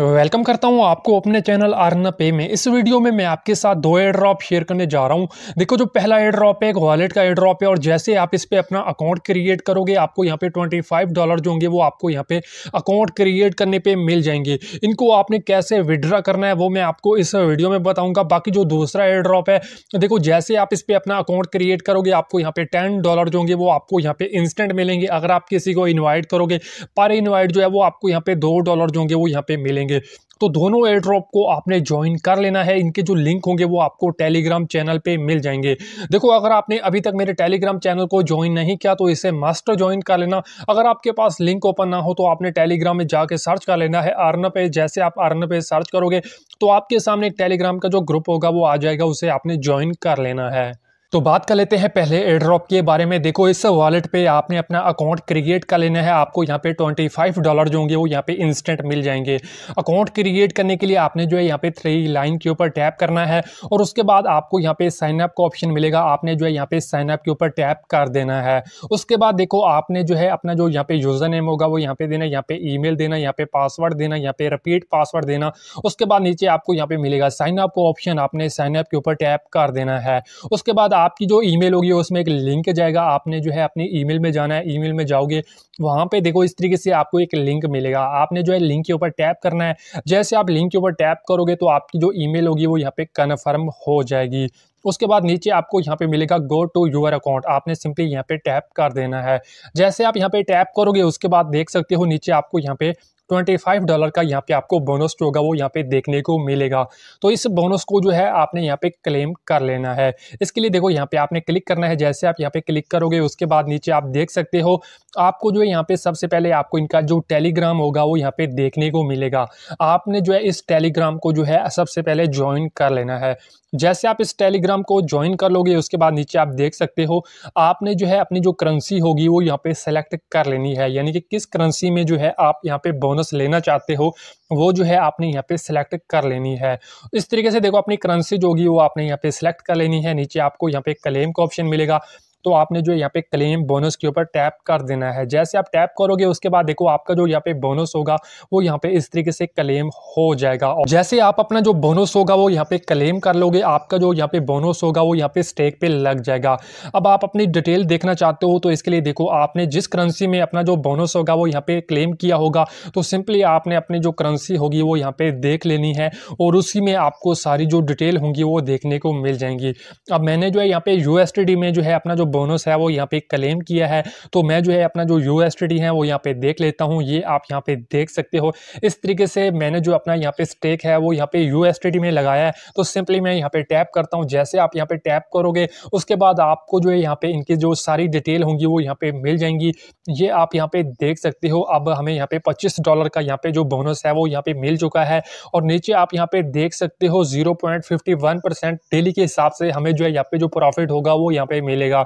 welcome करता हूं आपको अपने चैनल आरना पे में इस वीडियो में मैं आपके साथ दो एयर ड्रॉप शेयर करने जा रहा हूं देखो जो पहला एयर ड्रॉप है एक वॉलेट का एयर ड्रॉप है और जैसे आप इस पर अपना अकाउंट क्रिएट करोगे आपको यहाँ पे 25 डॉलर जो होंगे वो आपको यहाँ पे अकाउंट क्रिएट करने पे मिल जाएंगे इनको आपने कैसे विड्रा करना है वो मैं आपको इस वीडियो में बताऊँगा बाकी जो दूसरा एयर ड्रॉप है देखो जैसे आप इस पर अपना अकाउंट क्रिएट करोगे आपको यहाँ पे टेन डॉलर जो होंगे वो आपको यहाँ पे इंस्टेंट मिलेंगे अगर आप किसी को इन्वाइट करोगे पर इन्वाइट जो है वो आपको यहाँ पे दो डॉलर जो होंगे वो यहाँ पे मिलेंगे जाएंगे तो दोनों एयर ड्रॉप को आपने ज्वाइन कर लेना है इनके जो लिंक होंगे वो आपको टेलीग्राम चैनल पे मिल जाएंगे देखो अगर आपने अभी तक मेरे टेलीग्राम चैनल को ज्वाइन नहीं किया तो इसे मास्टर ज्वाइन कर लेना अगर आपके पास लिंक ओपन ना हो तो आपने टेलीग्राम में जाके सर्च कर लेना है अर्न पे जैसे आप अर्न पे सर्च करोगे तो आपके सामने टेलीग्राम का जो ग्रुप होगा वो आ जाएगा उसे आपने ज्वाइन कर लेना है तो बात कर लेते हैं पहले एड्रॉप के बारे में देखो इस वॉलेट पे आपने अपना अकाउंट क्रिएट कर लेना है आपको यहाँ पे 25 डॉलर जो होंगे वो यहाँ पे इंस्टेंट मिल जाएंगे अकाउंट क्रिएट करने के लिए आपने जो है यहाँ पे थ्री लाइन के ऊपर टैप करना है और उसके बाद आपको यहाँ पे साइनअप का ऑप्शन मिलेगा आपने जो है यहाँ पे साइनअप के ऊपर टैप कर देना है उसके बाद देखो आपने जो है अपना जो यहाँ पे यूज़र नेम होगा वो यहाँ पे देना यहाँ पे ई देना यहाँ पे पासवर्ड देना यहाँ पे रिपीट पासवर्ड देना उसके बाद नीचे आपको यहाँ पे मिलेगा साइनअप का ऑप्शन आपने साइनअप के ऊपर टैप कर देना है उसके बाद आपकी जो ईमेल होगी उसमें एक लिंक जाएगा आपने जो है अपनी ईमेल में जाना है ईमेल में जाओगे वहाँ पे देखो इस तरीके से आपको एक लिंक मिलेगा आपने जो है लिंक के ऊपर टैप करना है जैसे आप लिंक के ऊपर टैप करोगे तो आपकी जो ईमेल होगी वो यहाँ पे कन्फर्म हो जाएगी उसके बाद नीचे आपको यहाँ पे मिलेगा गो टू यूर अकाउंट आपने सिंपली यहाँ पे टैप कर देना है जैसे आप यहाँ पे टैप करोगे उसके बाद देख सकते हो नीचे आपको यहाँ पे 25 डॉलर का यहाँ पे आपको बोनस जो होगा वो यहाँ पे देखने को मिलेगा तो इस बोनस को जो है आपने यहाँ पे क्लेम कर लेना है इसके लिए देखो यहाँ पे आपने क्लिक करना है जैसे आप यहाँ पे क्लिक करोगे उसके बाद नीचे आप देख सकते हो आपको जो है यहाँ पे सबसे पहले आपको इनका जो टेलीग्राम होगा वो यहाँ पे देखने को मिलेगा आपने जो है इस टेलीग्राम को जो है सबसे पहले ज्वाइन कर लेना है जैसे आप इस टेलीग्राम को ज्वाइन कर लोगे उसके बाद नीचे आप देख सकते हो आपने जो है अपनी जो करेंसी होगी वो यहाँ पे सेलेक्ट कर लेनी है यानी कि किस करेंसी में जो है आप यहाँ पे बोनस बोनस लेना चाहते हो वो जो है आपने यहाँ पे सिलेक्ट कर लेनी है इस तरीके से देखो अपनी करंसी जो होगी वो आपने यहाँ पे सिलेक्ट कर लेनी है नीचे आपको यहाँ पे क्लेम का ऑप्शन मिलेगा तो आपने जो यहाँ पे क्लेम बोनस के ऊपर टैप कर देना है जैसे आप टैप करोगे उसके बाद देखो आपका जो यहाँ पे बोनस होगा वो यहाँ पे इस तरीके से क्लेम हो जाएगा और जैसे आप अपना जो बोनस होगा वो यहाँ पे क्लेम कर लोगे आपका जो यहाँ पे बोनस होगा वो यहाँ पे स्टेक पे लग जाएगा अब आप अपनी डिटेल देखना चाहते हो तो इसके लिए देखो आपने जिस करेंसी में अपना जो बोनस होगा वो यहाँ पे क्लेम किया होगा तो सिंपली आपने अपनी जो करेंसी होगी वो यहाँ पे देख लेनी है और उसी में आपको सारी जो डिटेल होंगी वो देखने को मिल जाएंगी अब मैंने जो है यहाँ पे यू में जो है अपना जो बोनस है वो यहाँ पे क्लेम किया है तो मैं जो है अपना जो यू है वो यहाँ पे देख लेता हूँ ये आप यहाँ पे देख सकते हो इस तरीके से मैंने जो अपना यहाँ पे स्टेक है वो यहाँ पे यू में लगाया है तो सिंपली मैं यहाँ पे टैप करता हूँ जैसे आप यहाँ पे टैप करोगे उसके बाद आपको जो है यहाँ पे इनकी जो सारी डिटेल होंगी वो यहाँ पे मिल जाएंगी ये आप यहाँ पे देख सकते हो अब हमें यहाँ पे पच्चीस डॉलर का यहाँ पे जो बोनस है वो यहाँ पे मिल चुका है और नीचे आप यहाँ पे देख सकते हो zero point fifty one percent daily के हिसाब से हमें जो है यहाँ पे जो प्रॉफिट होगा वो यहाँ पे मिलेगा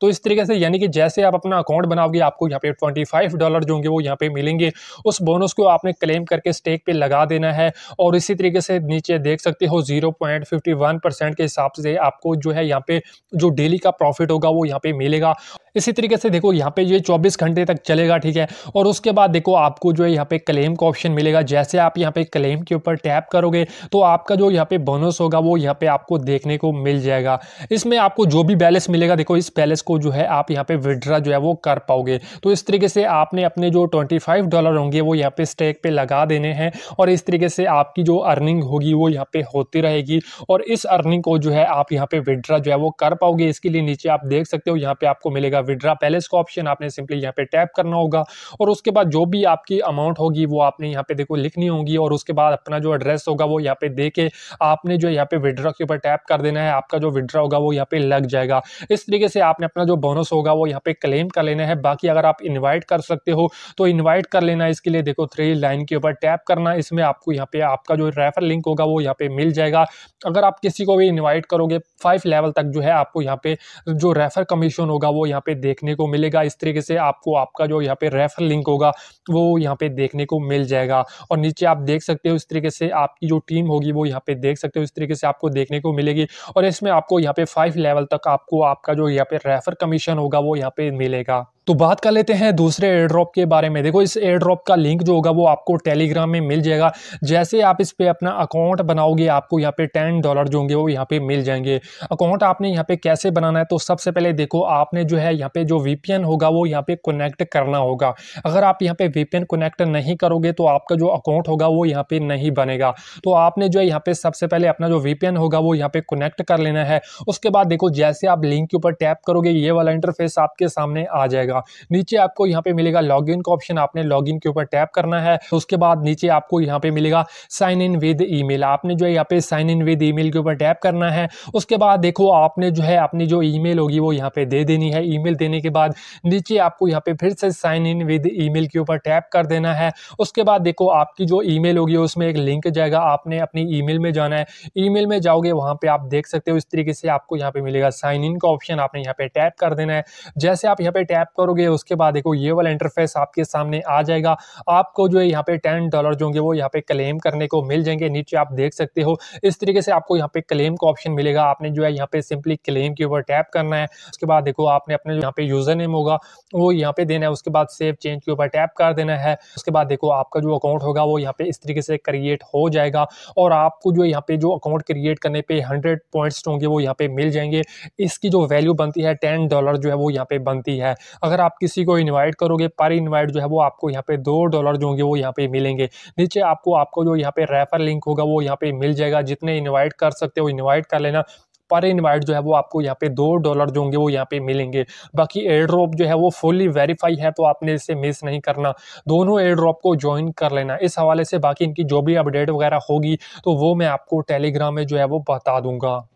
तो इस तरीके से यानी कि जैसे आप अपना अकाउंट बनाओगे आपको यहाँ पे 25 डॉलर जो होंगे वो यहाँ पे मिलेंगे उस बोनस को आपने क्लेम करके स्टेक पे लगा देना है और इसी तरीके से नीचे देख सकते हो 0.51 परसेंट के हिसाब से आपको जो है यहाँ पे जो डेली का प्रॉफिट होगा वो यहाँ पे मिलेगा इसी तरीके से देखो यहाँ पे ये 24 घंटे तक चलेगा ठीक है और उसके बाद देखो आपको जो है यहाँ पे क्लेम का ऑप्शन मिलेगा जैसे आप यहाँ पे क्लेम के ऊपर टैप करोगे तो आपका जो यहाँ पे बोनस होगा वो यहाँ पे आपको देखने को मिल जाएगा इसमें आपको जो भी बैलेंस मिलेगा देखो इस बैलेंस को जो है आप यहाँ पे विड्रा जो है वो कर पाओगे तो इस तरीके से आपने अपने जो ट्वेंटी फाइव डॉलर होंगे वो यहाँ पे स्टेक पे लगा देने हैं और इस तरीके से आपकी जो अर्निंग होगी वो यहाँ पे होती रहेगी और इस अर्निंग को जो है आप यहाँ पे विड्रा जो है वो कर पाओगे इसके लिए नीचे आप देख सकते हो यहाँ पे आपको मिलेगा विड्रा पैलेस का ऑप्शन आपने सिंपली यहाँ पे टैप करना होगा और उसके बाद जो भी आपकी अमाउंट होगी वो आपने यहाँ पे देखो लिखनी होगी और उसके बाद अपना जो एड्रेस होगा वो यहाँ पे दे के आपने जो यहाँ पे विड्रा के ऊपर टैप कर देना है आपका जो विड्रा होगा वो यहाँ पे लग जाएगा इस तरीके से आपने अपना जो बोनस होगा वो यहाँ पे क्लेम कर लेना है बाकी अगर आप इन्वाइट कर सकते हो तो इन्वाइट कर लेना इसके लिए देखो थ्री लाइन के ऊपर टैप करना इसमें आपको यहाँ पे आपका जो रेफर लिंक होगा वो यहाँ पे मिल जाएगा अगर आप किसी को भी इन्वाइट करोगे फाइव लेवल तक जो है आपको यहाँ पे जो रेफर कमीशन होगा वो यहाँ पे देखने को मिलेगा इस तरीके से आपको आपका जो यहाँ पे रेफर लिंक होगा वो यहाँ पे देखने को मिल जाएगा और नीचे आप देख सकते हो इस तरीके से आपकी जो टीम होगी वो यहाँ पे देख सकते हो इस तरीके से आपको देखने को मिलेगी और इसमें आपको यहाँ पे फाइव लेवल तक आपको आपका जो यहाँ पे रेफर रेफर कमीशन होगा वो यहाँ पे मिलेगा तो बात कर लेते हैं दूसरे एयर ड्रॉप के बारे में देखो इस एयर ड्रॉप का लिंक जो होगा वो आपको टेलीग्राम में मिल जाएगा जैसे आप इस पर अपना अकाउंट बनाओगे आपको यहाँ पे टेन डॉलर जो होंगे वो यहाँ पे मिल जाएंगे अकाउंट आपने यहाँ पे कैसे बनाना है तो सबसे पहले देखो आपने जो है यहाँ पे जो वी होगा वो यहाँ पे कनेक्ट करना होगा अगर आप यहाँ पे वी कनेक्ट नहीं करोगे तो आपका जो अकाउंट होगा वो यहाँ पे नहीं बनेगा तो आपने जो है यहाँ पे सबसे पहले अपना जो वी होगा वो यहाँ पे कनेक्ट कर लेना है उसके बाद देखो जैसे आप लिंक के ऊपर टैप करोगे ये वाला इंटरफेस आपके सामने आ जाएगा मिलेगा नीचे आपको यहाँ पे मिलेगा लॉग का ऑप्शन आपने लॉग के ऊपर टैप करना है उसके बाद नीचे आपको यहाँ पे मिलेगा साइन इन विद ई आपने जो है यहाँ पे साइन इन विद ई के ऊपर टैप करना है उसके बाद देखो आपने जो है अपनी जो ई होगी वो यहाँ पे दे देनी है ई देने के बाद नीचे आपको यहाँ पे फिर से साइन इन विद ई के ऊपर टैप कर देना है उसके बाद देखो आपकी जो ई होगी उसमें एक लिंक जाएगा आपने अपनी ई में जाना है ई में जाओगे वहाँ पर आप देख सकते हो इस तरीके से आपको यहाँ पे मिलेगा साइन इन का ऑप्शन आपने यहाँ पे टैप कर देना है जैसे आप यहाँ पे टैप करो करोगे उसके बाद देखो ये वाला इंटरफेस आपके सामने आ जाएगा आपको जो है यहाँ पे टेन डॉलर जो होंगे वो यहाँ पे क्लेम करने को मिल जाएंगे नीचे आप देख सकते हो इस तरीके से आपको यहाँ पे क्लेम का ऑप्शन मिलेगा आपने जो है यहाँ पे सिंपली क्लेम के ऊपर टैप करना है उसके बाद देखो आपने अपने यहाँ पे यूजर नेम होगा वो यहाँ पे देना है उसके बाद सेव चेंज के ऊपर टैप कर देना है उसके बाद देखो आपका जो अकाउंट होगा वो यहाँ पे इस तरीके से क्रिएट हो जाएगा और आपको जो यहाँ पे जो अकाउंट क्रिएट करने पे हंड्रेड पॉइंट्स होंगे वो यहाँ पे मिल जाएंगे इसकी जो वैल्यू बनती है टेन डॉलर जो है वो यहाँ पे बनती है अगर अगर आप किसी को इन्वाइट करोगे पर इन्वाइट जो है वो आपको यहाँ पे दो डॉलर जो होंगे वो यहाँ पे मिलेंगे नीचे आपको आपको जो यहाँ पे रेफर लिंक होगा वो यहाँ पे मिल जाएगा जितने इन्वाइट कर सकते हो इन्वाइट कर लेना पर इनवाइट जो है वो आपको यहाँ पे दो डॉलर जो होंगे वो यहाँ पे मिलेंगे बाकी एयर ड्रॉप जो है वो फुली वेरीफाई है तो आपने इसे मिस नहीं करना दोनों एयर ड्रॉप को ज्वाइन कर लेना इस हवाले से बाकी इनकी जो भी अपडेट वगैरह होगी तो वो मैं आपको टेलीग्राम में जो है वो बता दूंगा